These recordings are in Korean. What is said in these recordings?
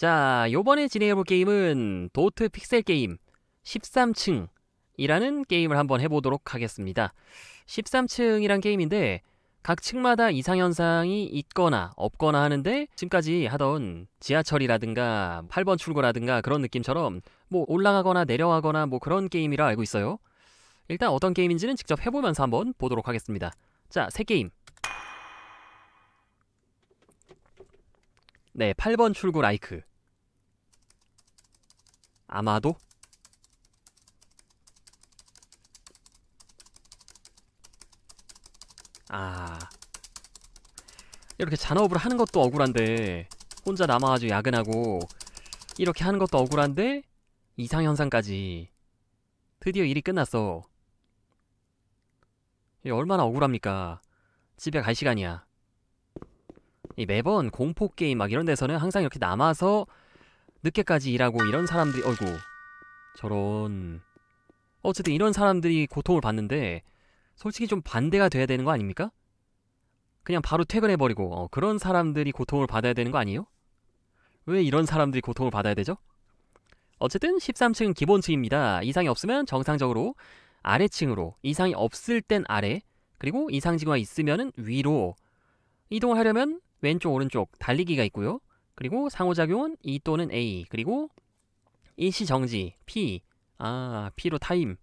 자, 요번에 진행해볼 게임은 도트 픽셀 게임 13층이라는 게임을 한번 해보도록 하겠습니다. 13층이란 게임인데 각 층마다 이상현상이 있거나 없거나 하는데 지금까지 하던 지하철이라든가 8번 출구라든가 그런 느낌처럼 뭐 올라가거나 내려가거나 뭐 그런 게임이라 알고 있어요. 일단 어떤 게임인지는 직접 해보면서 한번 보도록 하겠습니다. 자, 새 게임. 네, 8번 출구 라이크. 아마도 아 이렇게 잔업을 하는 것도 억울한데 혼자 남아가지고 야근하고 이렇게 하는 것도 억울한데 이상현상까지 드디어 일이 끝났어 얼마나 억울합니까 집에 갈 시간이야 매번 공포게임 막 이런 데서는 항상 이렇게 남아서 늦게까지 일하고 이런 사람들이 어이구 저런 어쨌든 이런 사람들이 고통을 받는데 솔직히 좀 반대가 돼야 되는 거 아닙니까? 그냥 바로 퇴근해버리고 어, 그런 사람들이 고통을 받아야 되는 거 아니에요? 왜 이런 사람들이 고통을 받아야 되죠? 어쨌든 13층은 기본층입니다. 이상이 없으면 정상적으로 아래층으로 이상이 없을 땐 아래 그리고 이상지구가 있으면 위로 이동을 하려면 왼쪽 오른쪽 달리기가 있고요. 그리고 상호작용은 E 또는 A 그리고 일시정지 e P 아 P로 타임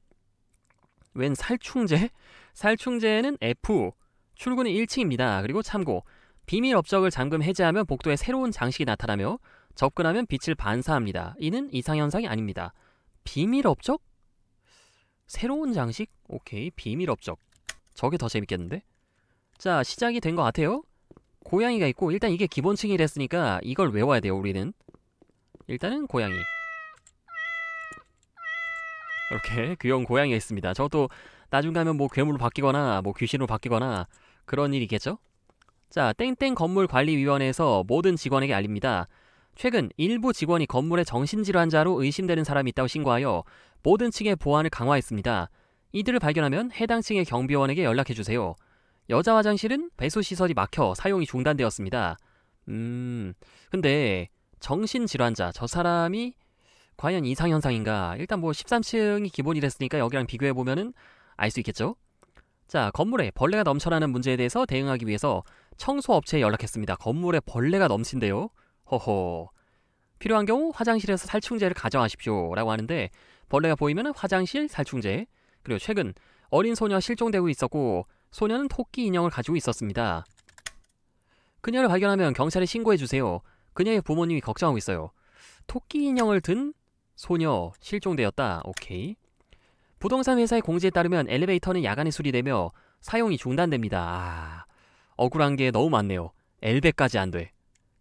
웬 살충제? 살충제는 F 출구는 1층입니다. 그리고 참고 비밀 업적을 잠금 해제하면 복도에 새로운 장식이 나타나며 접근하면 빛을 반사합니다. 이는 이상현상이 아닙니다. 비밀 업적? 새로운 장식? 오케이 비밀 업적 저게 더 재밌겠는데? 자 시작이 된 것 같아요. 고양이가 있고 일단 이게 기본층이랬으니까 이걸 외워야 돼요 우리는 일단은 고양이 이렇게 귀여운 고양이가 있습니다 저것도 나중 가면 뭐 괴물로 바뀌거나 뭐 귀신으로 바뀌거나 그런 일이겠죠? 자 땡땡 건물관리위원회에서 모든 직원에게 알립니다 최근 일부 직원이 건물의 정신질환자로 의심되는 사람이 있다고 신고하여 모든 층의 보안을 강화했습니다 이들을 발견하면 해당 층의 경비원에게 연락해주세요 여자 화장실은 배수 시설이 막혀 사용이 중단되었습니다. 음, 근데 정신질환자 저 사람이 과연 이상현상인가? 일단 뭐 13층이 기본이랬으니까 여기랑 비교해보면은 알 수 있겠죠? 자, 건물에 벌레가 넘쳐나는 문제에 대해서 대응하기 위해서 청소업체에 연락했습니다. 건물에 벌레가 넘친대요. 허허. 필요한 경우 화장실에서 살충제를 가져가십시오. 라고 하는데 벌레가 보이면 화장실 살충제. 그리고 최근 어린 소녀 실종되고 있었고 소녀는 토끼 인형을 가지고 있었습니다. 그녀를 발견하면 경찰에 신고해주세요. 그녀의 부모님이 걱정하고 있어요. 토끼 인형을 든 소녀 실종되었다. 오케이. 부동산 회사의 공지에 따르면 엘리베이터는 야간에 수리되며 사용이 중단됩니다. 아, 억울한 게 너무 많네요. 엘베까지 안 돼.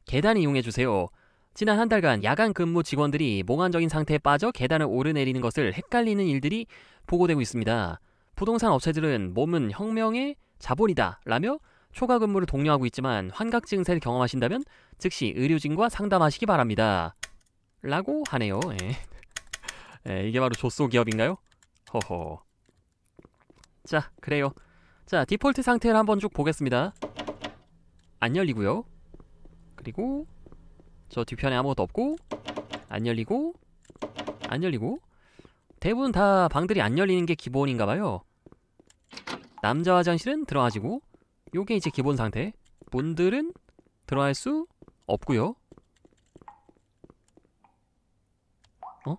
계단 이용해주세요. 지난 한 달간 야간 근무 직원들이 몽환적인 상태에 빠져 계단을 오르내리는 것을 헷갈리는 일들이 보고되고 있습니다. 부동산 업체들은 몸은 혁명의 자본이다 라며 초과 근무를 독려하고 있지만 환각 증세를 경험하신다면 즉시 의료진과 상담하시기 바랍니다. 라고 하네요. 예. 예, 이게 바로 조소 기업인가요? 허허. 자, 그래요. 자, 디폴트 상태를 한번 쭉 보겠습니다. 안 열리고요. 그리고 저 뒤편에 아무것도 없고 안 열리고 안 열리고 대부분 다 방들이 안 열리는 게 기본인가 봐요. 남자 화장실은 들어가지고 요게 이제 기본 상태 문들은 들어갈 수없구요 어?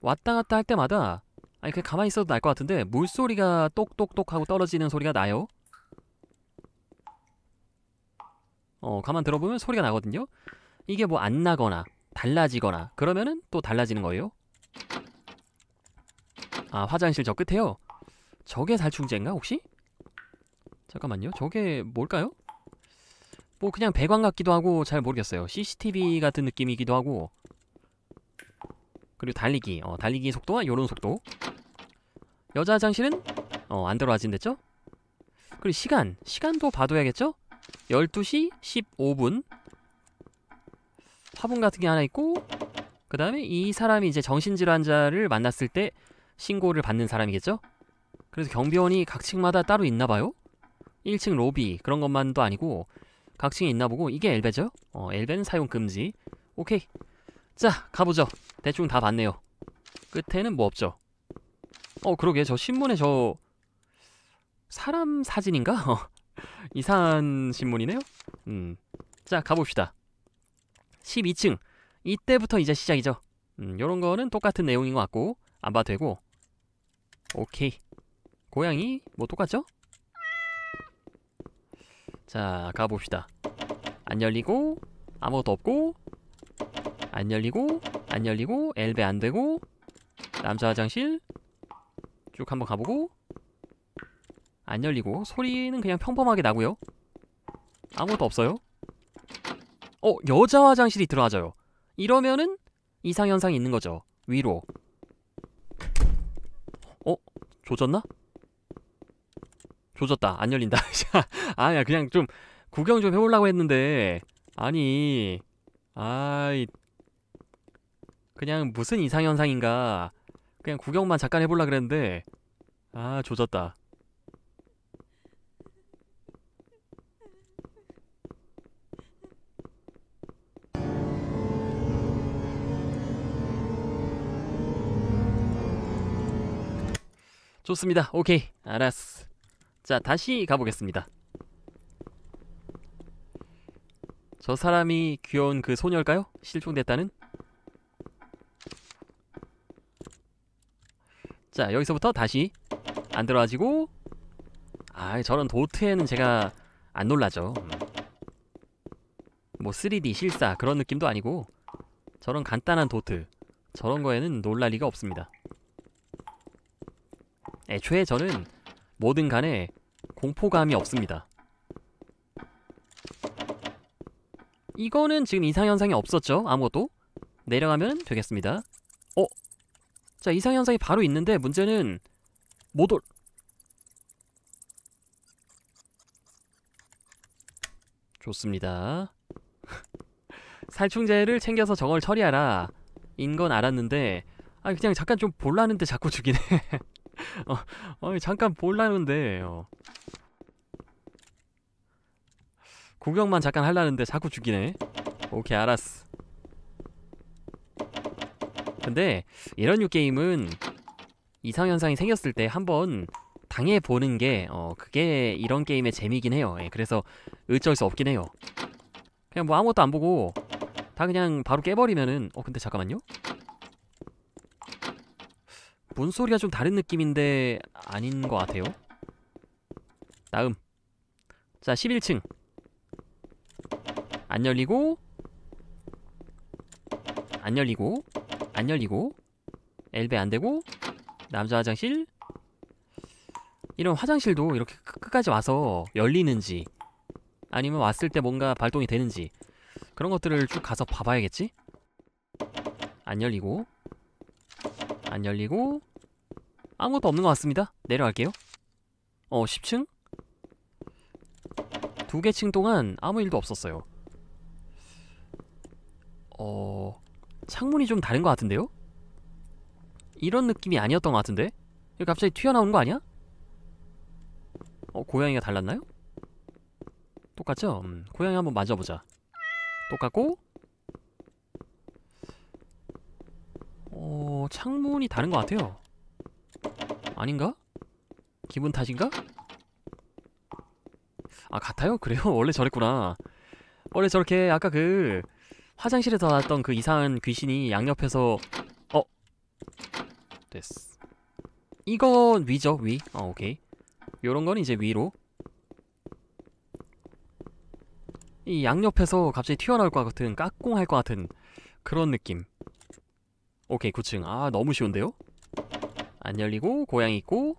왔다 갔다 할 때마다 아니 그냥 가만히 있어도 날 것 같은데 물소리가 똑똑똑 하고 떨어지는 소리가 나요 어 가만 들어보면 소리가 나거든요 이게 뭐 안 나거나 달라지거나 그러면은 또 달라지는 거예요 아 화장실 저 끝에요? 저게 살충제인가 혹시? 잠깐만요 저게 뭘까요? 뭐 그냥 배관 같기도 하고 잘 모르겠어요 CCTV 같은 느낌이기도 하고 그리고 달리기 어 달리기 속도와 요런 속도 여자 화장실은 어안 들어와진댔죠? 그리고 시간 시간도 봐둬야겠죠? 12시 15분 화분 같은 게 하나 있고 그 다음에 이 사람이 이제 정신질환자를 만났을 때 신고를 받는 사람이겠죠? 그래서 경비원이 각 층마다 따로 있나봐요? 1층 로비 그런 것만도 아니고 각 층에 있나보고 이게 엘베죠? 어 엘베는 사용 금지 오케이 자 가보죠 대충 다 봤네요 끝에는 뭐 없죠 어 그러게 저 신문에 저 사람 사진인가? 어, 이상한 신문이네요 음자 가봅시다 12층 이때부터 이제 시작이죠 음 요런 거는 똑같은 내용인 것 같고 안 봐도 되고 오케이 고양이 뭐 똑같죠? 자 가봅시다 안 열리고 아무것도 없고 안 열리고 안 열리고 엘베 안되고 남자 화장실 쭉 한번 가보고 안 열리고 소리는 그냥 평범하게 나고요 아무것도 없어요 어 여자 화장실이 들어와져요 이러면은 이상현상이 있는 거죠 위로 조졌나? 조졌다 안 열린다 아야 그냥 좀 구경 좀 해보려고 했는데 아니 아이 그냥 무슨 이상현상인가 그냥 구경만 잠깐 해보려 그랬는데 아 조졌다 좋습니다. 오케이. 알았어. 자, 다시 가보겠습니다. 저 사람이 귀여운 그 소녀일까요? 실종됐다는? 자, 여기서부터 다시 안 들어가지고 아, 저런 도트에는 제가 안 놀라죠. 음. 뭐 3D 실사 그런 느낌도 아니고 저런 간단한 도트 저런 거에는 놀랄 리가 없습니다. 애초에 저는 뭐든 간에 공포감이 없습니다. 이거는 지금 이상현상이 없었죠? 아무것도? 내려가면 되겠습니다. 어? 자, 이상현상이 바로 있는데 문제는 못 올... 좋습니다. 살충제를 챙겨서 저걸 처리하라. 인건 알았는데 아 그냥 잠깐 좀 볼라는데 자꾸 죽이네. 어, 어, 잠깐 볼라는데 어. 구경만 잠깐 할라는데 자꾸 죽이네 오케이 알았어 근데 이런 류 게임은 이상현상이 생겼을 때 한번 당해보는 게 어, 그게 이런 게임의 재미긴 해요 예, 그래서 어쩔 수 없긴 해요 그냥 뭐 아무것도 안 보고 다 그냥 바로 깨버리면은 어 근데 잠깐만요 문소리가 좀 다른 느낌인데 아닌 것 같아요 다음 자 11층 안 열리고 안 열리고 안 열리고 엘베 안되고 남자 화장실 이런 화장실도 이렇게 끝까지 와서 열리는지 아니면 왔을 때 뭔가 발동이 되는지 그런 것들을 쭉 가서 봐봐야겠지? 안 열리고 안 열리고 아무것도 없는 것 같습니다 내려갈게요 어 10층? 두 개 층 동안 아무 일도 없었어요 어... 창문이 좀 다른 것 같은데요? 이런 느낌이 아니었던 것 같은데? 갑자기 튀어나오는 거 아니야? 어, 고양이가 달랐나요? 똑같죠? 음, 고양이 한번 만져보자 똑같고 어... 창문이 다른 것 같아요 아닌가? 기분 탓인가? 아 같아요? 그래요? 원래 저랬구나 원래 저렇게 아까 그 화장실에서 나왔던 그 이상한 귀신이 양옆에서 어? 됐어 이건 위죠 위? 어 오케이 요런 건 이제 위로 이 양옆에서 갑자기 튀어나올 것 같은 깍꿍할 것 같은 그런 느낌 오케이 9층 아 너무 쉬운데요? 안 열리고 고양이 있고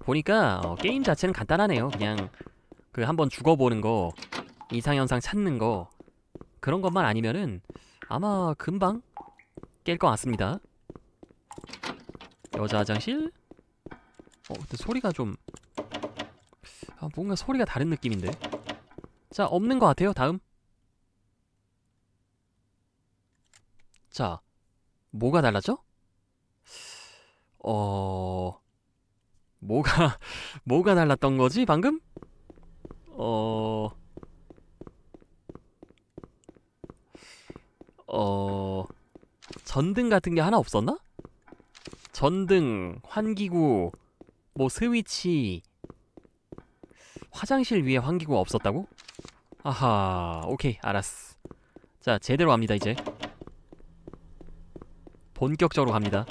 보니까 어, 게임 자체는 간단하네요 그냥 그 한번 죽어보는 거 이상현상 찾는 거 그런 것만 아니면은 아마 금방 깰 것 같습니다 여자 화장실 어 근데 소리가 좀 아, 뭔가 소리가 다른 느낌인데 자 없는 것 같아요 다음 자 뭐가 달라져? 어... 뭐가 뭐가 달랐던 거지 방금? 어... 어... 전등 같은 게 하나 없었나? 전등, 환기구, 뭐 스위치 화장실 위에 환기구가 없었다고? 아하 오케이 알았어 자 제대로 합니다 이제 본격적으로 갑니다.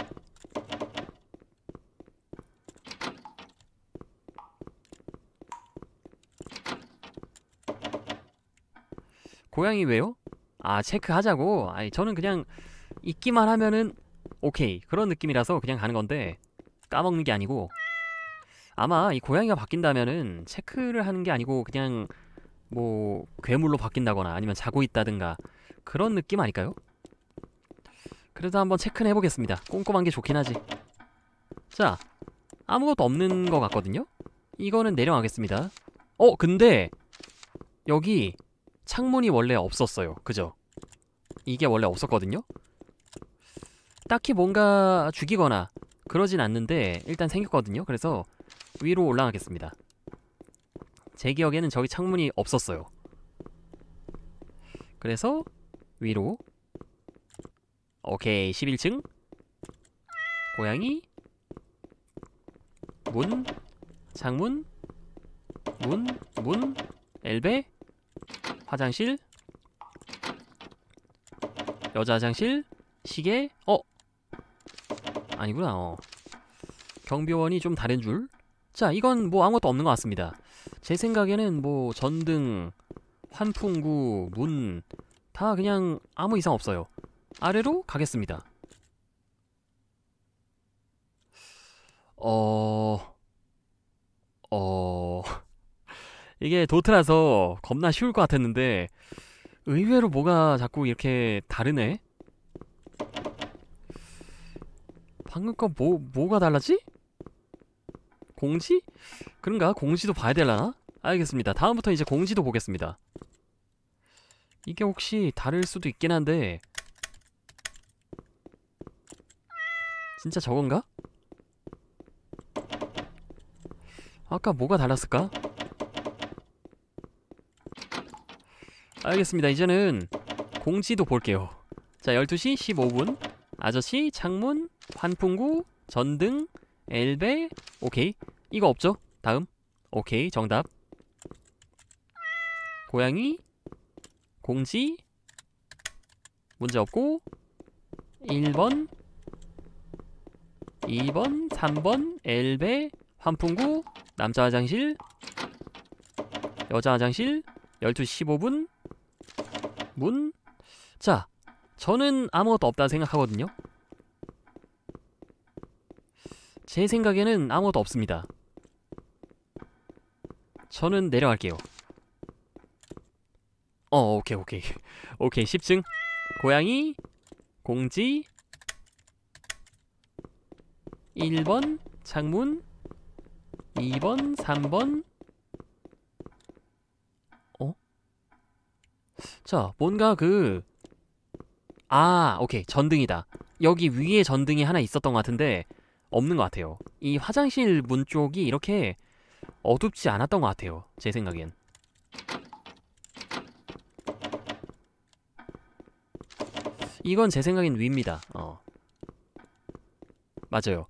고양이 왜요? 아 체크하자고? 아니 저는 그냥 있기만 하면은 오케이 그런 느낌이라서 그냥 가는 건데 까먹는 게 아니고 아마 이 고양이가 바뀐다면은 체크를 하는 게 아니고 그냥 뭐 괴물로 바뀐다거나 아니면 자고 있다든가 그런 느낌 아닐까요? 그래도 한번 체크는 해보겠습니다. 꼼꼼한 게 좋긴 하지. 자, 아무것도 없는 것 같거든요? 이거는 내려가겠습니다. 어, 근데 여기 창문이 원래 없었어요. 그죠? 이게 원래 없었거든요? 딱히 뭔가 죽이거나 그러진 않는데 일단 생겼거든요. 그래서 위로 올라가겠습니다. 제 기억에는 저기 창문이 없었어요. 그래서 위로 오케이 11층 고양이 문 창문 문 문 엘베 화장실 여자 화장실 시계 어 아니구나 어 경비원이 좀 다른 줄? 자 이건 뭐 아무것도 없는 것 같습니다 제 생각에는 뭐 전등 환풍구 문 다 그냥 아무 이상 없어요 아래로 가겠습니다. 어... 어... 이게 도트라서 겁나 쉬울 것 같았는데 의외로 뭐가 자꾸 이렇게 다르네? 방금 거 뭐, 뭐가 달라지? 공지? 그런가? 공지도 봐야 되려나? 알겠습니다. 다음부터 이제 공지도 보겠습니다. 이게 혹시 다를 수도 있긴 한데 진짜 저건가? 아까 뭐가 달랐을까? 알겠습니다. 이제는 공지도 볼게요. 자, 12시 15분. 아저씨, 창문, 환풍구, 전등, 엘베. 오케이. 이거 없죠? 다음. 오케이, 정답. 고양이, 공지, 문제 없고, 1번, 2번, 3번, 엘베, 환풍구, 남자 화장실, 여자 화장실, 12시 15분, 문. 자, 저는 아무것도 없다 생각하거든요. 제 생각에는 아무것도 없습니다. 저는 내려갈게요. 어, 오케이, 오케이. 오케이, 10층. 고양이, 공지, 1번 창문 2번 3번 어? 자 뭔가 그아 오케이 전등이다 여기 위에 전등이 하나 있었던 것 같은데 없는 것 같아요 이 화장실 문 쪽이 이렇게 어둡지 않았던 것 같아요 제 생각엔 이건 제 생각엔 위입니다 어. 맞아요.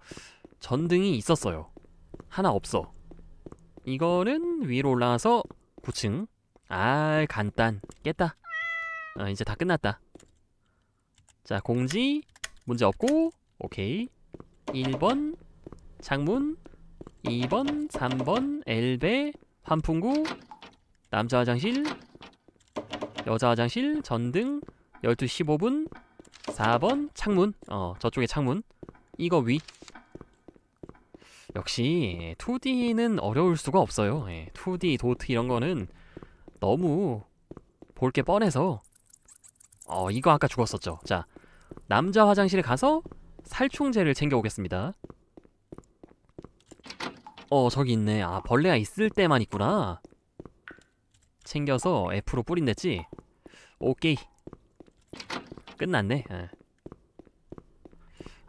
전등이 있었어요. 하나 없어. 이거는 위로 올라와서 9층. 아, 간단. 깼다. 아, 이제 다 끝났다. 자, 공지. 문제 없고. 오케이. 1번. 창문. 2번. 3번. 엘베. 환풍구. 남자 화장실. 여자 화장실. 전등. 12시 15분. 4번. 창문. 어, 저쪽에 창문. 이거 위 역시 2D는 예, 어려울 수가 없어요 예, 2D, 도트 이런 거는 너무 볼 게 뻔해서 어 이거 아까 죽었었죠 자 남자 화장실에 가서 살충제를 챙겨오겠습니다 어 저기 있네 아 벌레가 있을 때만 있구나 챙겨서 F로 뿌린댔지 오케이 끝났네 응. 예.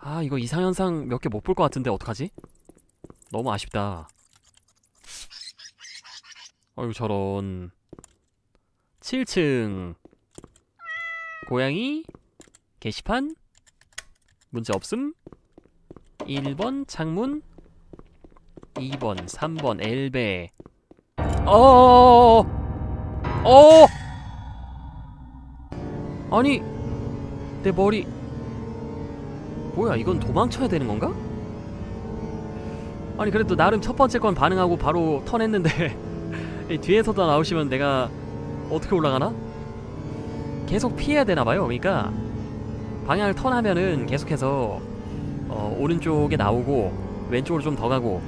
아 이거 이상현상 몇 개 못 볼 것 같은데 어떡하지? 너무 아쉽다 아유 저런 7층 고양이 게시판 문제 없음 1번 창문 2번 3번 엘베 어어어어 어! 어! 아니 내 머리 뭐야 이건 도망쳐야 되는 건가? 아니 그래도 나름 첫 번째 건 반응하고 바로 턴했는데 이 뒤에서도 나오시면 내가 어떻게 올라가나? 계속 피해야 되나봐요 그러니까 방향을 턴하면은 계속해서 어, 오른쪽에 나오고 왼쪽으로 좀 더 가고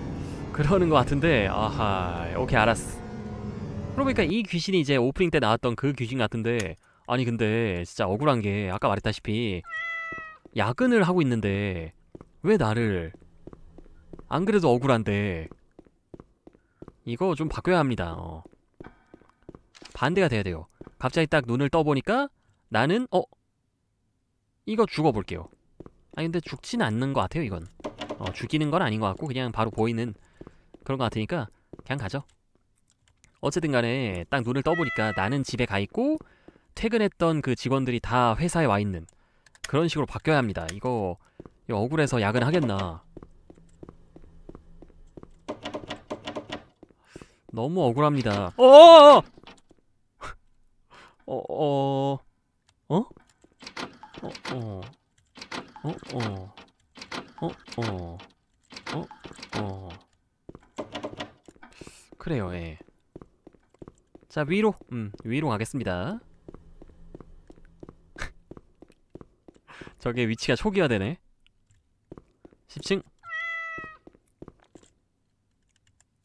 그러는 것 같은데 아하 오케이 알았어 그러고 보니까 이 귀신이 이제 오프닝 때 나왔던 그 귀신 같은데 아니 근데 진짜 억울한 게 아까 말했다시피 야근을 하고 있는데 왜 나를 안 그래도 억울한데 이거 좀 바꿔야 합니다 어. 반대가 돼야 돼요 갑자기 딱 눈을 떠보니까 나는 어 이거 죽어볼게요 아 근데 죽진 않는 것 같아요 이건 어, 죽이는 건 아닌 것 같고 그냥 바로 보이는 그런 것 같으니까 그냥 가죠 어쨌든 간에 딱 눈을 떠보니까 나는 집에 가 있고 퇴근했던 그 직원들이 다 회사에 와 있는 그런 식으로 바뀌어야 합니다. 이거, 이거 억울해서 야근하겠나. 너무 억울합니다. 어어어! 어 어. 어, 어, 어? 어, 어. 어, 어. 어, 어. 어, 어. 그래요, 예. 자, 위로. 음, 위로 가겠습니다. 저게 위치가 초기화 되네 10층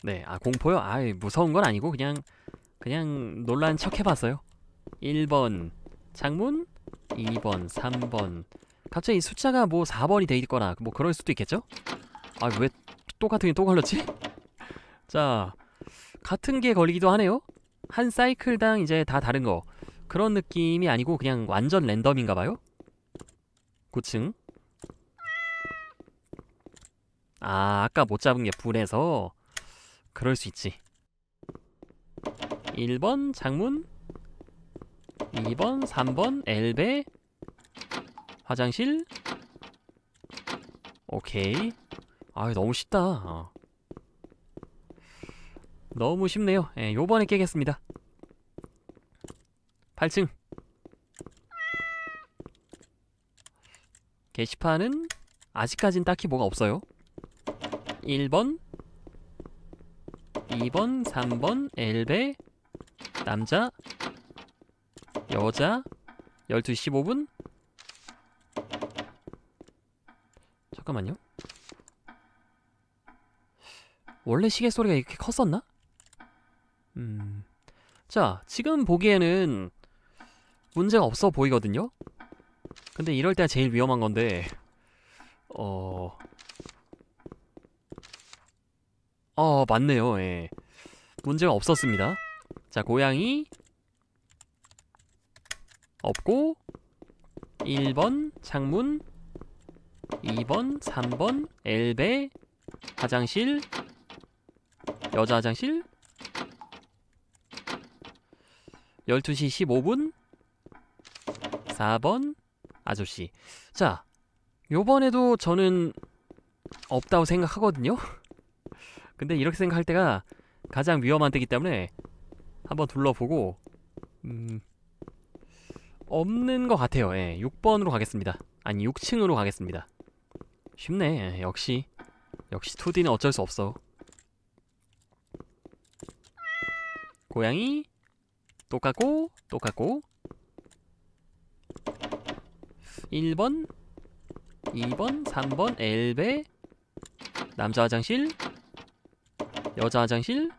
네, 아 공포요? 아 무서운 건 아니고 그냥 그냥 놀란 척 해봤어요 1번 창문 2번 3번 갑자기 숫자가 뭐 4번이 돼 있거나 뭐 그럴 수도 있겠죠? 아 왜 똑같은 게 또 걸렸지? 자 같은 게 걸리기도 하네요 한 사이클당 이제 다 다른 거 그런 느낌이 아니고 그냥 완전 랜덤인가봐요 9층 아 아까 못 잡은 게 불에서 그럴 수 있지 1번 장문 2번 3번 엘베 화장실 오케이 아 너무 쉽다 어. 너무 쉽네요 예, 요번에 깨겠습니다 8층 게시판은 아직까진 딱히 뭐가 없어요 1번 2번 3번 엘베 남자 여자 12시 15분 잠깐만요 원래 시계 소리가 이렇게 컸었나? 음... 자, 지금 보기에는 문제가 없어 보이거든요? 근데 이럴 때가 제일 위험한 건데 어... 어 맞네요 예 문제가 없었습니다 자 고양이 없고 1번 창문 2번 3번 엘베 화장실 여자 화장실 12시 15분 4번 아저씨. 자, 요번에도 저는 없다고 생각하거든요? 근데 이렇게 생각할 때가 가장 위험한 때기 때문에 한번 둘러보고 음... 없는 것 같아요. 예, 6번으로 가겠습니다. 아니, 6층으로 가겠습니다. 쉽네. 예, 역시. 역시 2D는 어쩔 수 없어. 고양이 똑같고 똑같고 1번 2번 3번 엘베 남자 화장실 여자 화장실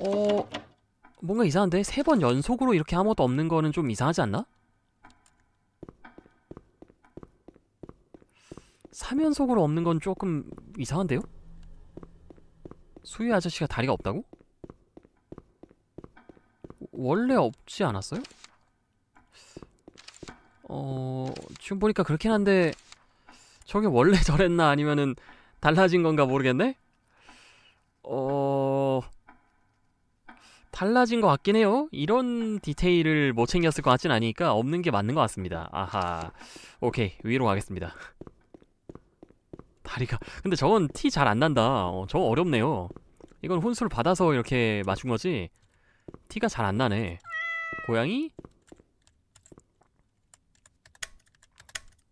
어... 뭔가 이상한데? 세번 연속으로 이렇게 아무것도 없는 거는 좀 이상하지 않나? 3연속으로 없는 건 조금 이상한데요? 수유 아저씨가 다리가 없다고? 원래 없지 않았어요? 어... 지금 보니까 그렇긴 한데 저게 원래 저랬나 아니면은 달라진 건가 모르겠네? 어... 달라진 것 같긴 해요. 이런 디테일을 못 챙겼을 것 같진 않으니까 없는 게 맞는 것 같습니다. 아하. 오케이. 위로 가겠습니다. 다리가... 근데 저건 티 잘 안 난다. 어, 저거 어렵네요. 이건 혼수를 받아서 이렇게 맞춘 거지 티가 잘 안 나네. 고양이?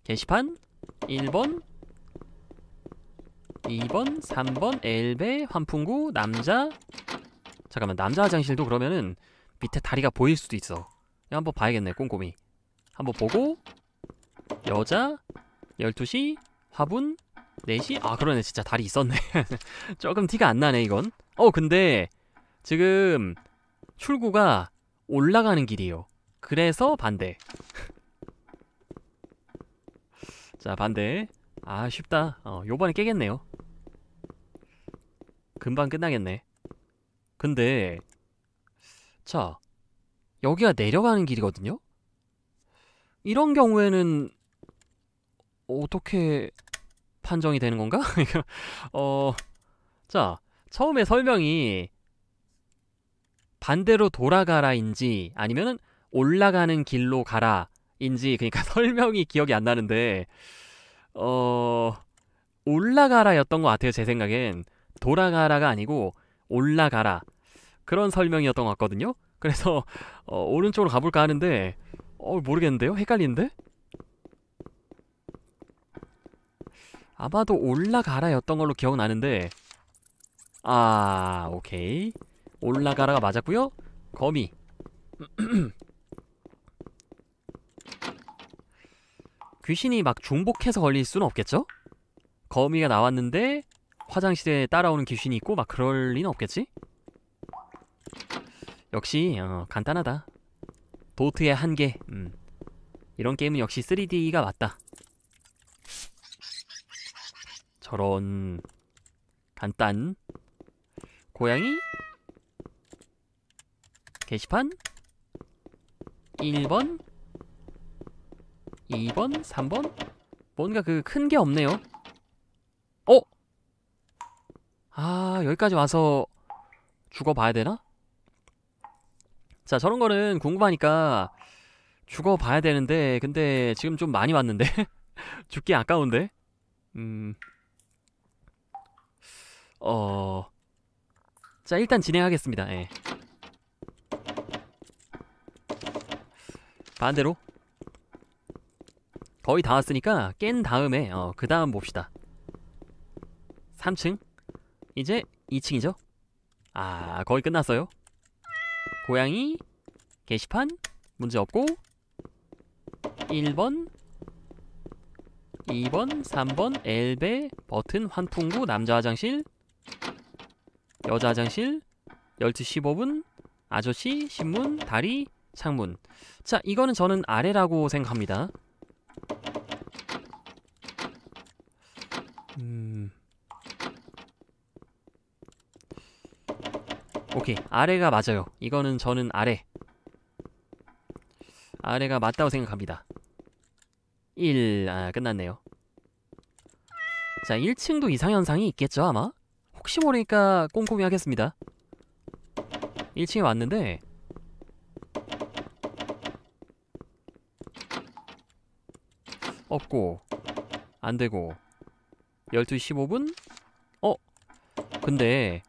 게시판 1번 2번 3번 엘베 환풍구 남자 잠깐만 남자 화장실도 그러면은 밑에 다리가 보일 수도 있어 한번 봐야겠네 꼼꼼히 한번 보고 여자 12시 화분 4시 아 그러네 진짜 다리 있었네 조금 티가 안 나네 이건 어 근데 지금 출구가 올라가는 길이에요 그래서 반대 자 반대 아 쉽다 어 요번에 깨겠네요 금방 끝나겠네 근데 자 여기가 내려가는 길이거든요 이런 경우에는 어떻게 판정이 되는 건가? 어, 자, 처음에 설명이 반대로 돌아가라인지 아니면은 올라가는 길로 가라 인지 그러니까 설명이 기억이 안 나는데 어 올라가라였던 것 같아요 제 생각엔 돌아가라가 아니고 올라가라 그런 설명이었던 것 같거든요 그래서 어, 오른쪽으로 가볼까 하는데 어 모르겠는데요 헷갈리는데 아마도 올라가라였던 걸로 기억나는데 아 오케이 올라가라가 맞았고요 거미 귀신이 막 중복해서 걸릴 수는 없겠죠? 거미가 나왔는데 화장실에 따라오는 귀신이 있고 막 그럴 리는 없겠지? 역시 어, 간단하다 도트의 한계 음. 이런 게임은 역시 3D가 맞다 저런 간단 고양이 게시판 1번 2번? 3번? 뭔가 그 큰 게 없네요 어? 아 여기까지 와서 죽어봐야 되나? 자 저런 거는 궁금하니까 죽어봐야 되는데 근데 지금 좀 많이 왔는데 죽기 아까운데 음... 어... 자 일단 진행하겠습니다 예. 반대로 거의 다 왔으니까 깬 다음에 어, 그 다음 봅시다 3층 이제 2층이죠 아 거의 끝났어요 고양이 게시판 문제없고 1번 2번 3번 엘베 버튼 환풍구 남자 화장실 여자 화장실 12시 15분 아저씨 신문 다리 창문 자 이거는 저는 아래라고 생각합니다 오케이 아래가 맞아요 이거는 저는 아래 아래가 맞다고 생각합니다 1... 아 끝났네요 자 1층도 이상현상이 있겠죠 아마? 혹시 모르니까 꼼꼼히 하겠습니다 1층에 왔는데 없고 안되고 12시 15분? 어? 근데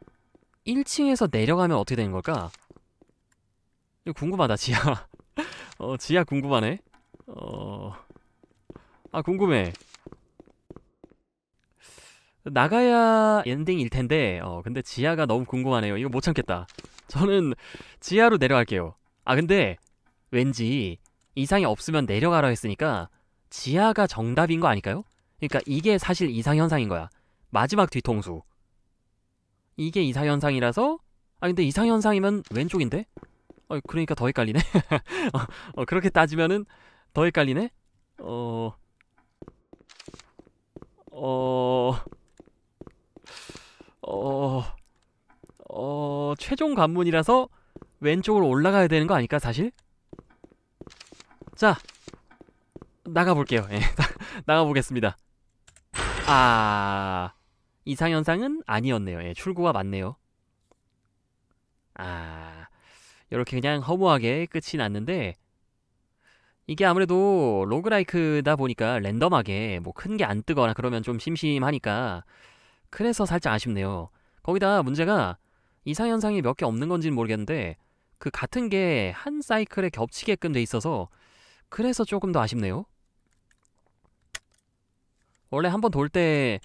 1층에서 내려가면 어떻게 되는 걸까? 이거 궁금하다 지하 어 지하 궁금하네 어 아 궁금해 나가야 엔딩일 텐데 어 근데 지하가 너무 궁금하네요 이거 못 참겠다 저는 지하로 내려갈게요 아 근데 왠지 이상이 없으면 내려가라 했으니까 지하가 정답인 거 아닐까요? 그러니까 이게 사실 이상현상인 거야 마지막 뒤통수 이게 이상현상이라서 아 근데 이상현상이면 왼쪽인데? 어 그러니까 더 헷갈리네 어, 어, 그렇게 따지면은 더 헷갈리네 어... 어... 어... 어... 최종 관문이라서 왼쪽으로 올라가야 되는 거 아닐까 사실? 자 나가볼게요 예, 나가보겠습니다 아... 이상현상은 아니었네요. 예, 출구가 맞네요. 아, 이렇게 그냥 허무하게 끝이 났는데 이게 아무래도 로그라이크다 보니까 랜덤하게 뭐 큰 게 안 뜨거나 그러면 좀 심심하니까 그래서 살짝 아쉽네요. 거기다 문제가 이상현상이 몇 개 없는 건지는 모르겠는데 그 같은 게 한 사이클에 겹치게끔 돼 있어서 그래서 조금 더 아쉽네요. 원래 한번돌때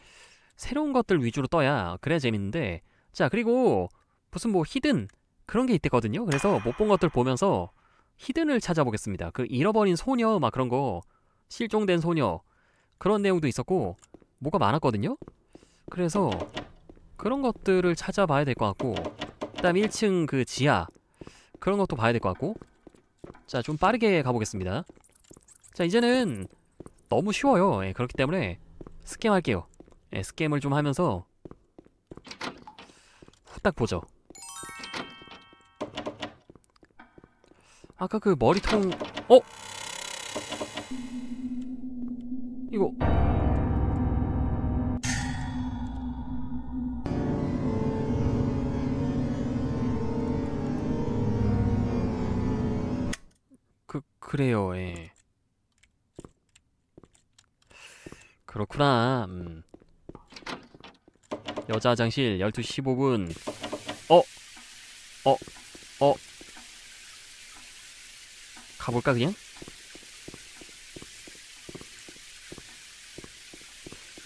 새로운 것들 위주로 떠야 그래야 재밌는데 자 그리고 무슨 뭐 히든 그런 게 있대거든요 그래서 못 본 것들 보면서 히든을 찾아보겠습니다 그 잃어버린 소녀 막 그런 거 실종된 소녀 그런 내용도 있었고 뭐가 많았거든요 그래서 그런 것들을 찾아봐야 될 것 같고 그다음 1층 그 지하 그런 것도 봐야 될 것 같고 자 좀 빠르게 가보겠습니다 자 이제는 너무 쉬워요 예, 그렇기 때문에 스캠할게요 스게임을좀 하면서 후딱 보죠 아까 그 머리통... 어? 이거... 그... 그래요, 예. 그렇구나, 음. 여자 화장실 12시 15분 어? 어? 어? 가볼까 그냥?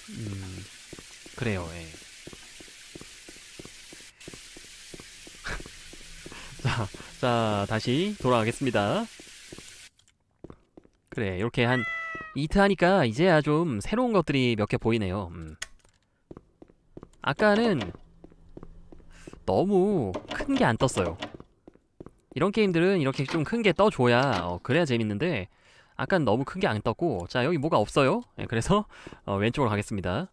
음 그래요 예. 자, 자 다시 돌아가겠습니다 그래 이렇게 한 이트 하니까 이제야 좀 새로운 것들이 몇 개 보이네요 음. 아까는 너무 큰 게 안 떴어요 이런 게임들은 이렇게 좀 큰 게 떠줘야 어, 그래야 재밌는데 아까 너무 큰 게 안 떴고 자 여기 뭐가 없어요 네, 그래서 어, 왼쪽으로 가겠습니다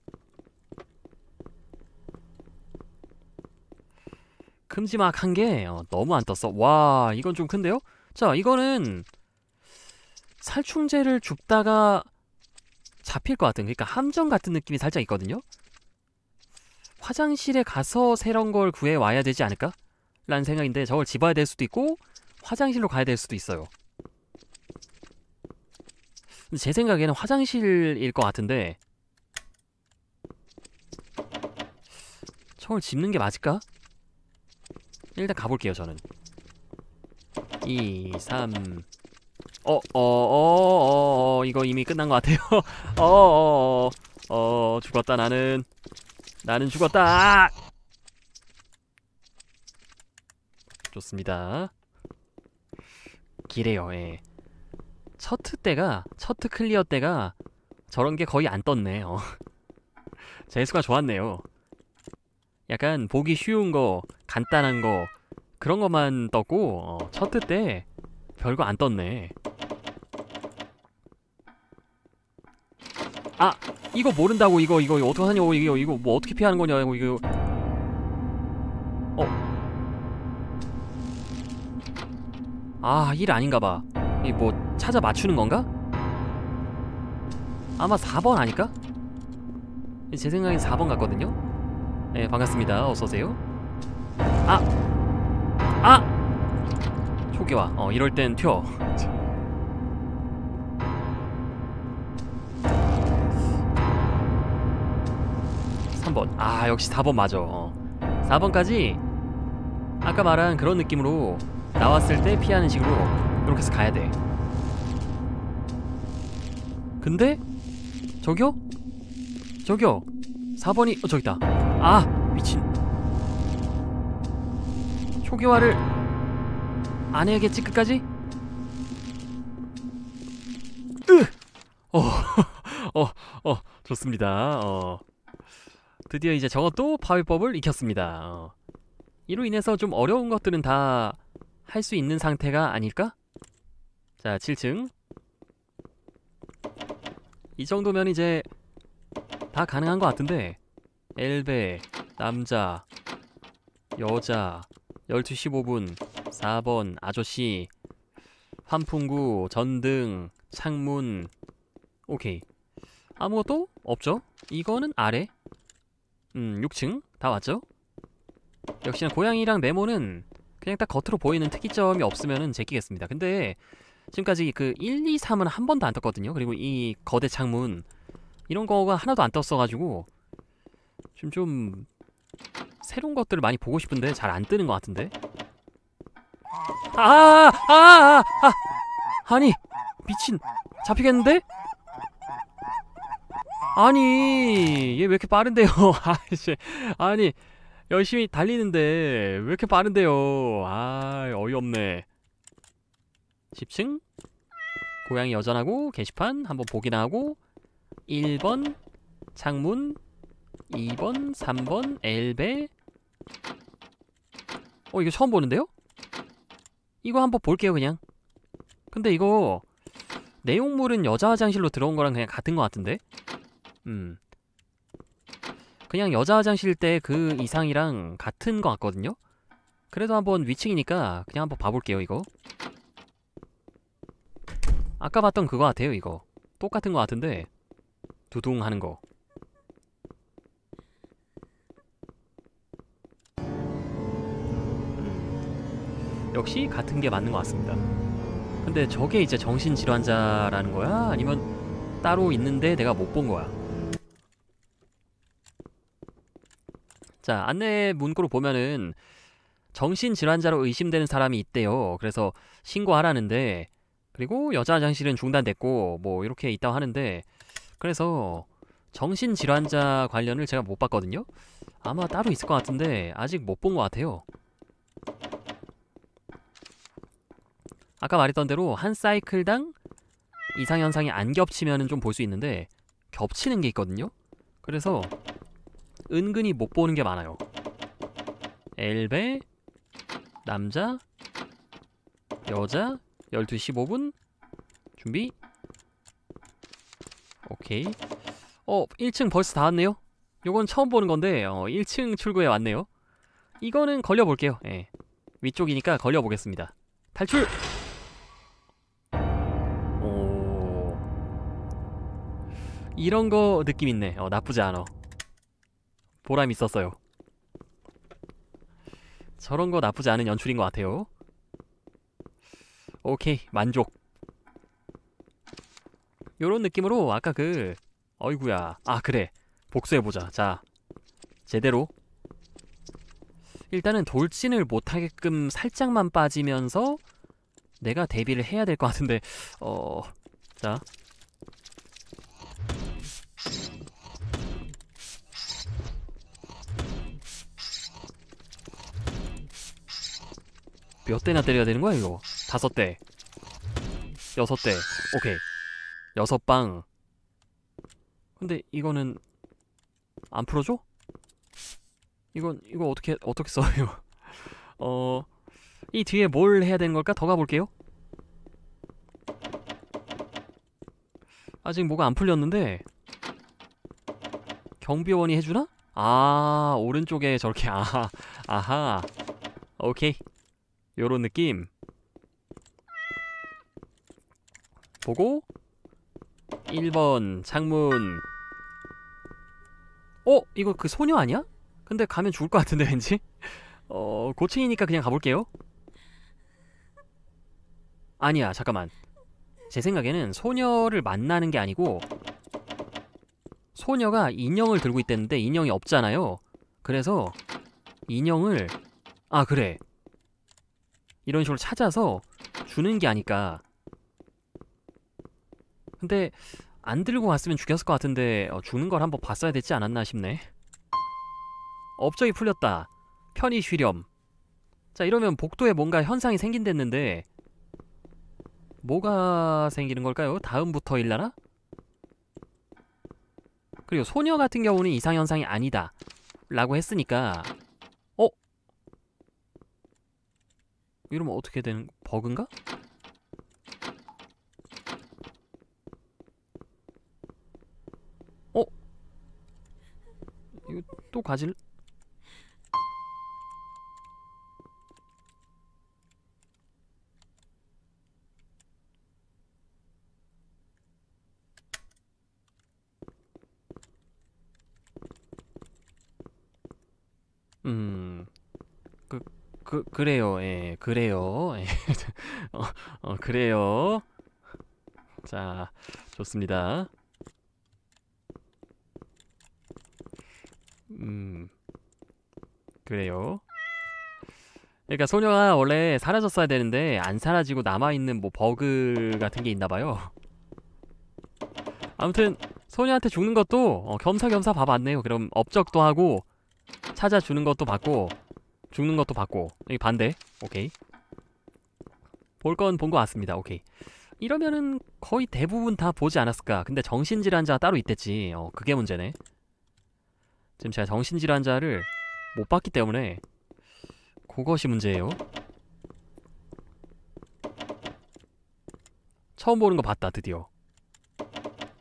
큼지막한 게 어, 너무 안 떴어 와 이건 좀 큰데요? 자 이거는 살충제를 줍다가 잡힐 것 같은 그러니까 함정 같은 느낌이 살짝 있거든요 화장실에 가서 새로운 걸 구해 와야 되지 않을까? 라는 생각인데 저걸 집어야 될 수도 있고 화장실로 가야 될 수도 있어요. 제 생각에는 화장실일 것 같은데 저걸 집는 게 맞을까? 일단 가볼게요 저는 2, 3 어, 어, 어, 어, 어, 어, 이거 이미 끝난 것 같아요. 어, 어, 어, 어, 어, 죽었다 나는. 나는 죽었다. 좋습니다. 길에요 예. 첫트 때가 첫트 클리어 때가 저런 게 거의 안 떴네. 요 어. 재수가 좋았네요. 약간 보기 쉬운 거, 간단한 거 그런 것만 떴고 어, 첫트 때 별거 안 떴네. 아! 이거 모른다고 이거 이거 이거 어떡하냐고 이거 이거 뭐 어떻게 피하는 거냐고 이거 어? 아, 일 아닌가봐 이 뭐 찾아 맞추는 건가? 아마 4번 아닐까? 제 생각엔 4번 같거든요? 네, 반갑습니다. 어서오세요. 아! 아! 초기화. 어, 이럴 땐 튀어. 3번 아 역시 4번 맞아 4번까지 어. 아까 말한 그런 느낌으로 나왔을 때 피하는 식으로 이렇게 해서 가야 돼 근데 저기요? 저기요 4번이 어 저기다 아 미친 초기화를 안 해야겠지 끝까지? 으! 어, 어, 어, 좋습니다. 어. 드디어 이제 저것도 파위법을 익혔습니다. 어. 이로 인해서 좀 어려운 것들은 다 할 수 있는 상태가 아닐까? 자, 7층. 이 정도면 이제 다 가능한 것 같은데 엘베, 남자, 여자, 12시 5분, 4번, 아저씨, 환풍구, 전등, 창문 오케이 아무것도 없죠? 이거는 아래 음 6층 다 왔죠? 역시나 고양이랑 네모는 그냥 딱 겉으로 보이는 특이점이 없으면은 제끼겠습니다 근데 지금까지 그 1, 2, 3은 한 번도 안 떴거든요 그리고 이 거대 창문 이런 거가 하나도 안 떴어가지고 지금 좀 새로운 것들을 많이 보고 싶은데 잘 안 뜨는 것 같은데 아아아아 아, 아, 아, 아니 미친 잡히겠는데? 아니 얘 왜 이렇게 빠른데요 아씨 아니 열심히 달리는데 왜 이렇게 빠른데요 아 어이없네 1 0층 고양이 여전하고 게시판 한번 보기나 하고 1번 창문 2번 3번 엘베 어 이거 처음 보는데요? 이거 한번 볼게요 그냥 근데 이거 내용물은 여자 화장실로 들어온 거랑 그냥 같은 거 같은데? 음. 그냥 여자 화장실 때 그 이상이랑 같은 것 같거든요? 그래도 한번 위층이니까 그냥 한번 봐볼게요 이거 아까 봤던 그거 같아요 이거 똑같은 것 같은데 두둥 하는 거 음. 역시 같은 게 맞는 것 같습니다. 근데 저게 이제 정신질환자라는 거야? 아니면 따로 있는데 내가 못 본 거야? 자, 안내 문구로 보면은 정신질환자로 의심되는 사람이 있대요. 그래서 신고하라는데, 그리고 여자 화장실은 중단됐고, 뭐, 이렇게 있다고 하는데, 그래서 정신질환자 관련을 제가 못 봤거든요? 아마 따로 있을 것 같은데, 아직 못 본 것 같아요. 아까 말했던 대로 한 사이클당 이상현상이 안 겹치면 좀볼 수 있는데, 겹치는 게 있거든요? 그래서 은근히 못 보는 게 많아요. 엘베 남자 여자 12시 15분 준비 오케이 어 1층 벌써 다 왔네요 요건 처음 보는 건데 어, 1층 출구에 왔네요 이거는 걸려볼게요 예. 위쪽이니까 걸려보겠습니다 탈출! 오 이런 거 느낌 있네 어, 나쁘지 않아 보람 있었어요. 저런 거 나쁘지 않은 연출인 것 같아요. 오케이, 만족. 요런 느낌으로 아까 그... 어이구야. 아, 그래. 복수해보자. 자, 제대로. 일단은 돌진을 못하게끔 살짝만 빠지면서 내가 대비를 해야 될 것 같은데 어... 자몇 대나 때려야 되는 거야 이거? 다섯 대 여섯 대 오케이 여섯 방 근데 이거는 안 풀어줘? 이건 이거 어떻게 어떻게 써요? 어이 뒤에 뭘 해야 되는 걸까? 더 가볼게요. 아직 뭐가 안 풀렸는데 경비원이 해주나? 아 오른쪽에 저렇게 아하 아하 오케이 요런 느낌 보고 1번 창문 어? 이거 그 소녀 아니야? 근데 가면 죽을 것 같은데 왠지? 어... 고층이니까 그냥 가볼게요 아니야 잠깐만 제 생각에는 소녀를 만나는 게 아니고 소녀가 인형을 들고 있댔는데 인형이 없잖아요 그래서 인형을 아 그래 이런 식으로 찾아서 주는 게 아닐까 근데 안 들고 갔으면 죽였을 것 같은데 어, 죽는 걸 한번 봤어야 되지 않았나 싶네 업적이 풀렸다 편히 쉬렴 자 이러면 복도에 뭔가 현상이 생긴댔는데 뭐가 생기는 걸까요? 다음부터 일나라 그리고 소녀 같은 경우는 이상현상이 아니다 라고 했으니까 이러면 어떻게 되는 버그인가? 어? 이거 또 가질 그, 그래요. 예, 그래요. 예, 어, 어, 그래요. 자, 좋습니다. 음, 그래요. 그러니까 소녀가 원래 사라졌어야 되는데 안 사라지고 남아있는 뭐 버그 같은 게 있나봐요. 아무튼 소녀한테 죽는 것도 어, 겸사겸사 봐봤네요. 그럼 업적도 하고 찾아주는 것도 받고 죽는 것도 봤고 여기 반대 오케이 볼 건 본 거 같습니다 오케이 이러면은 거의 대부분 다 보지 않았을까 근데 정신질환자 가 따로 있댔지 어 그게 문제네 지금 제가 정신질환자를 못 봤기 때문에 그것이 문제예요 처음 보는 거 봤다 드디어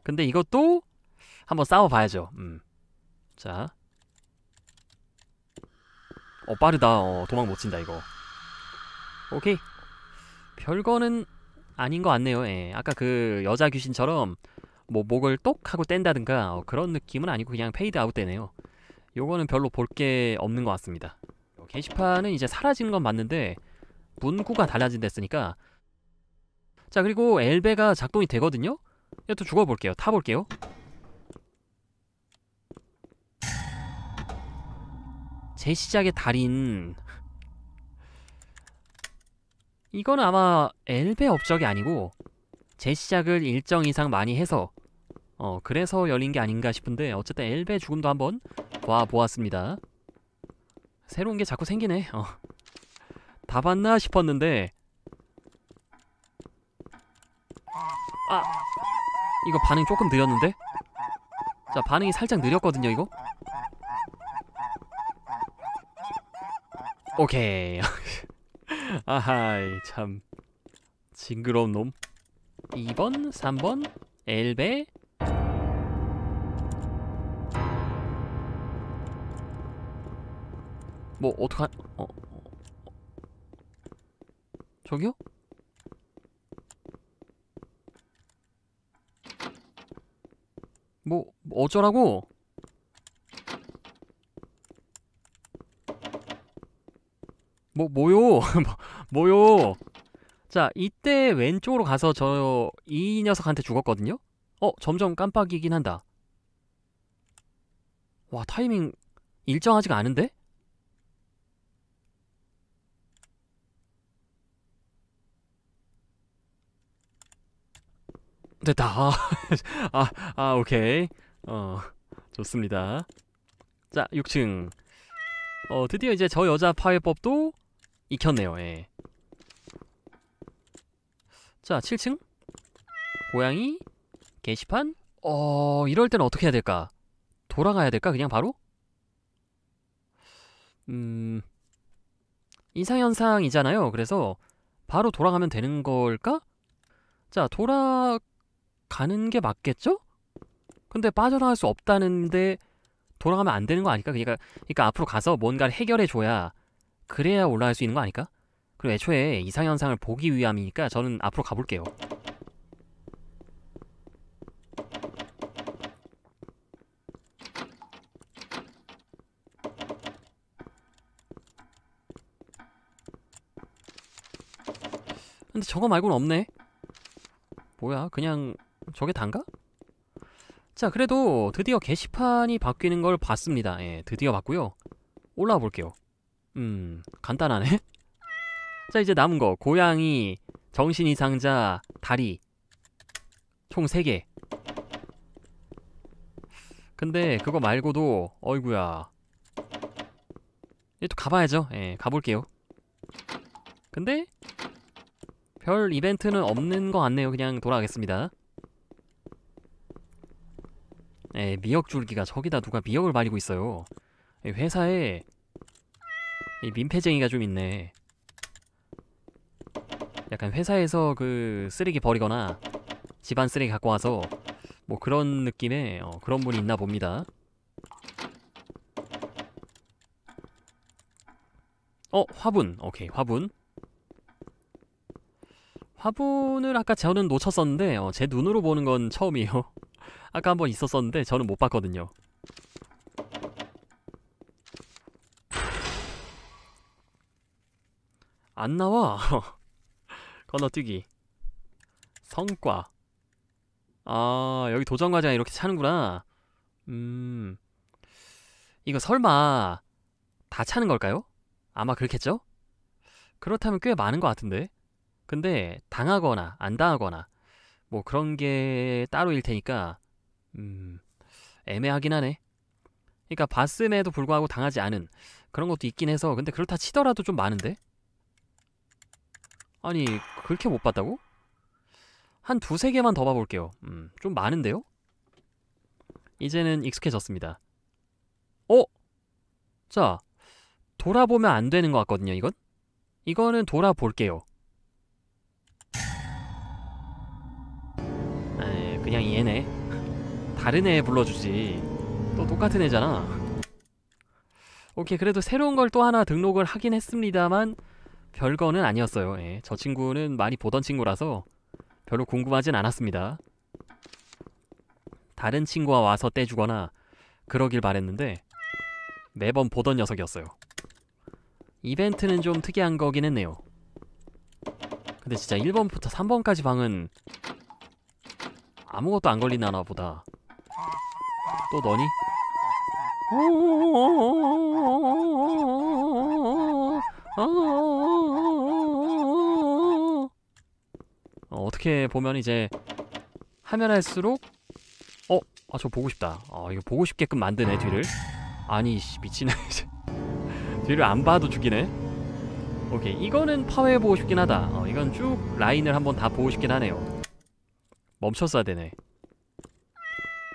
근데 이것도 한번 싸워봐야죠 음. 자어 빠르다 어 도망 못 친다 이거 오케이 별거는 아닌 거 같네요 예 아까 그 여자 귀신처럼 뭐 목을 똑 하고 뗀다든가 어, 그런 느낌은 아니고 그냥 페이드 아웃 되네요 요거는 별로 볼 게 없는 것 같습니다 게시판은 이제 사라진 건 맞는데 문구가 달라진댔으니까 자 그리고 엘베가 작동이 되거든요 이것도 죽어볼게요 타볼게요 제시작의 달인 이건 아마 엘베 업적이 아니고 제시작을 일정 이상 많이 해서 어 그래서 열린 게 아닌가 싶은데 어쨌든 엘베 죽음도 한번 봐보았습니다 새로운 게 자꾸 생기네 어. 다 봤나 싶었는데 아 이거 반응 조금 느렸는데? 자 반응이 살짝 느렸거든요 이거 오케이 아하이 참 징그러운 놈 2번 3번 엘베 뭐 어떡하.. 어.. 어. 저기요? 뭐 어쩌라고? 뭐 뭐요 뭐, 뭐요 자 이때 왼쪽으로 가서 저 이 녀석한테 죽었거든요 어 점점 깜빡이긴 한다 와 타이밍 일정하지가 않은데 됐다 아, 아, 아, 오케이 어 좋습니다 자 6층 어 드디어 이제 저 여자 파괴법도 익혔네요 예. 자 7층 고양이 게시판 어... 이럴 때는 어떻게 해야 될까? 돌아가야 될까? 그냥 바로? 음... 이상현상이잖아요 그래서 바로 돌아가면 되는 걸까? 자 돌아가는 게 맞겠죠? 근데 빠져나갈 수 없다는데 돌아가면 안 되는 거 아닐까? 그니까 그러니까 앞으로 가서 뭔가를 해결해줘야 그래야 올라갈 수 있는 거 아닐까? 그리고 애초에 이상현상을 보기 위함이니까 저는 앞으로 가볼게요. 근데 저거 말고는 없네. 뭐야, 그냥 저게 단가? 자, 그래도 드디어 게시판이 바뀌는 걸 봤습니다. 예, 드디어 봤고요. 올라와 볼게요. 음, 간단하네. 자, 이제 남은 거. 고양이, 정신 이상자, 다리. 총 3개. 근데 그거 말고도 어이구야. 또 가봐야죠. 예, 가볼게요. 근데 별 이벤트는 없는 거 같네요. 그냥 돌아가겠습니다. 에 예, 미역 줄기가 저기다 누가 미역을 말리고 있어요. 예, 회사에 이 민폐쟁이가 좀 있네 약간 회사에서 그 쓰레기 버리거나 집안 쓰레기 갖고 와서 뭐 그런 느낌의 어, 그런 분이 있나 봅니다 어 화분 오케이 화분 화분을 아까 저는 놓쳤었는데 어, 제 눈으로 보는 건 처음이에요 아까 한 번 있었었는데 저는 못 봤거든요 안 나와 건너뛰기 성과 아 여기 도전과정 이렇게 차는구나 음 이거 설마 다 차는 걸까요? 아마 그렇겠죠? 그렇다면 꽤 많은 것 같은데 근데 당하거나 안 당하거나 뭐 그런 게 따로일 테니까 음 애매하긴 하네 그니까 봤음에도 불구하고 당하지 않은 그런 것도 있긴 해서 근데 그렇다 치더라도 좀 많은데 아니 그렇게 못 봤다고? 한 두세 개만 더 봐볼게요 음, 좀 많은데요? 이제는 익숙해졌습니다 어? 자 돌아보면 안 되는 것 같거든요 이건? 이거는 돌아볼게요 에 그냥 얘네 다른 애 불러주지 또 똑같은 애잖아 오케이 그래도 새로운 걸 또 하나 등록을 하긴 했습니다만 별거는 아니었어요. 예, 저 친구는 많이 보던 친구라서 별로 궁금하진 않았습니다. 다른 친구와 와서 떼주거나 그러길 바랬는데 매번 보던 녀석이었어요. 이벤트는 좀 특이한 거긴 했네요. 근데 진짜 1번부터 3번까지 방은 아무것도 안 걸리나 보다. 또 너니? 어, 어떻게 보면 이제 하면 할수록 어? 아 저 보고 싶다 어 이거 보고 싶게끔 만드네 뒤를 아니 씨미 이제 뒤를 안 봐도 죽이네 오케이 이거는 파워해보고 싶긴 하다 어 이건 쭉 라인을 한번 다 보고 싶긴 하네요 멈췄어야 되네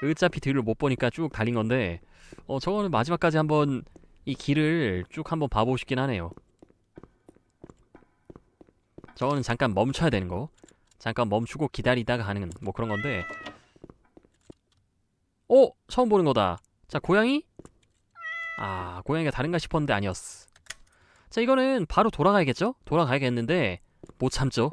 어차피 뒤를 못 보니까 쭉 달린 건데 어 저거는 마지막까지 한번 이 길을 쭉 한번 봐보고 싶긴 하네요 저거는 잠깐 멈춰야 되는 거 잠깐 멈추고 기다리다가 하는 뭐 그런 건데 어! 처음 보는 거다 자 고양이? 아 고양이가 다른가 싶었는데 아니었어 자 이거는 바로 돌아가야겠죠? 돌아가야겠는데 못 참죠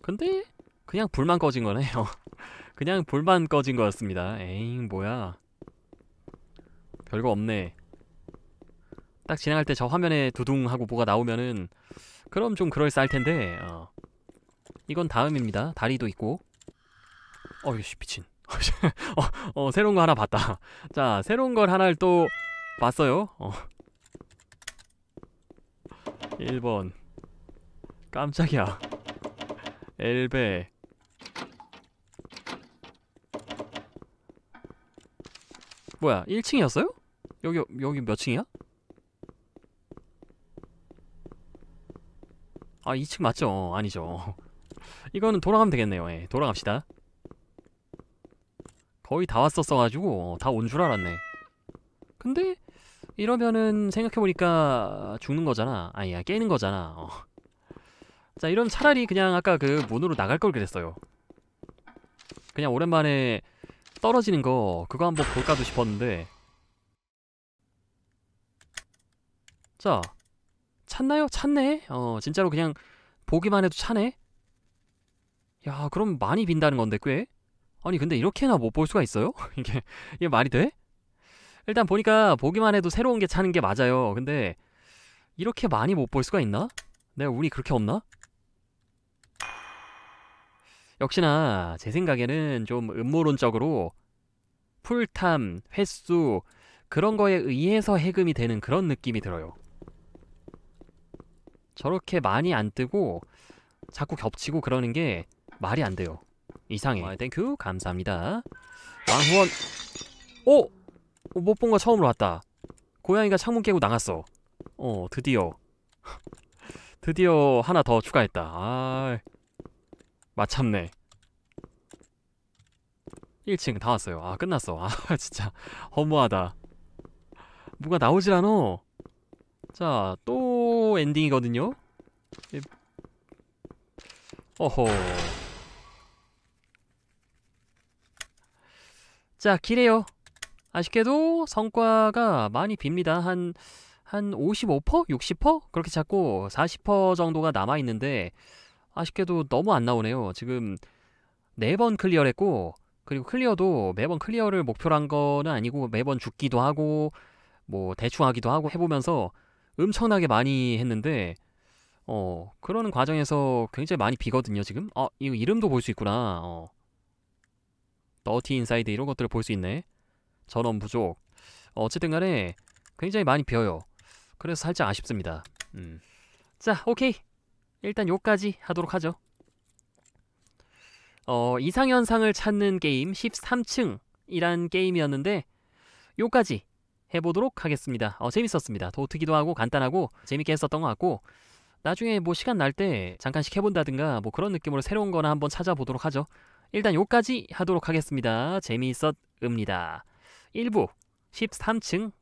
근데 그냥 불만 꺼진 거네요 그냥 볼만 꺼진 거였습니다. 에잉 뭐야 별거 없네. 딱지행할때 저 화면에 두둥 하고 뭐가 나오면은 그럼 좀 그럴싸할 텐데 어. 이건 다음입니다. 다리도 있고 어이씨 미친 어, 어, 새로운 거 하나 봤다. 자, 새로운 걸 하나를 또 봤어요. 어. 1번. 깜짝이야. 엘베. 뭐야 1층이었어요? 여기 여기 몇 층이야? 아 2층 맞죠? 아니죠 이거는 돌아가면 되겠네요 예, 돌아갑시다 거의 다 왔었어가지고 다 온 줄 알았네 근데 이러면은 생각해보니까 죽는 거잖아 아니야 깨는 거잖아 어. 자 이런 차라리 그냥 아까 그 문으로 나갈 걸 그랬어요 그냥 오랜만에 떨어지는 거 그거 한번 볼까도 싶었는데 자 찾나요? 찾네? 어 진짜로 그냥 보기만 해도 차네? 야 그럼 많이 빈다는 건데 꽤? 아니 근데 이렇게나 못 볼 수가 있어요? 이게 이게 말이 돼? 일단 보니까 보기만 해도 새로운 게 차는 게 맞아요 근데 이렇게 많이 못 볼 수가 있나? 내가 운이 그렇게 없나? 역시나 제 생각에는 좀 음모론적으로 풀탐, 횟수 그런 거에 의해서 해금이 되는 그런 느낌이 들어요. 저렇게 많이 안 뜨고 자꾸 겹치고 그러는 게 말이 안 돼요. 이상해. 와, 아, 땡큐 감사합니다. 왕후원 오! 어, 어 못본 거 처음으로 왔다. 고양이가 창문 깨고 나갔어. 어 드디어 드디어 하나 더 추가했다. 아... 마참네 1층 다 왔어요 아 끝났어 아 진짜 허무하다 뭔가 나오질 않어 자또 엔딩이거든요 예. 어허 자 길에요 아쉽게도 성과가 많이 빕니다 한 한 55%? 60%? 그렇게 자꾸 40% 정도가 남아있는데 아쉽게도 너무 안 나오네요. 지금 네 번 클리어를 했고 그리고 클리어도 매번 클리어를 목표로 한 거는 아니고 매번 죽기도 하고 뭐 대충 하기도 하고 해보면서 엄청나게 많이 했는데 어 그러는 과정에서 굉장히 많이 비거든요 지금 어 이거 이름도 볼 수 있구나 어너티 인사이드 이런 것들을 볼 수 있네 전원 부족 어, 어쨌든 간에 굉장히 많이 비어요 그래서 살짝 아쉽습니다 음. 자 오케이 일단 요까지 하도록 하죠. 어, 이상현상을 찾는 게임 13층이란 게임이었는데 요까지 해보도록 하겠습니다. 어, 재밌었습니다. 도트기도 하고 간단하고 재밌게 했었던 것 같고 나중에 뭐 시간 날 때 잠깐씩 해본다든가 뭐 그런 느낌으로 새로운 거나 한번 찾아보도록 하죠. 일단 요까지 하도록 하겠습니다. 재미있었읍니다 1부 13층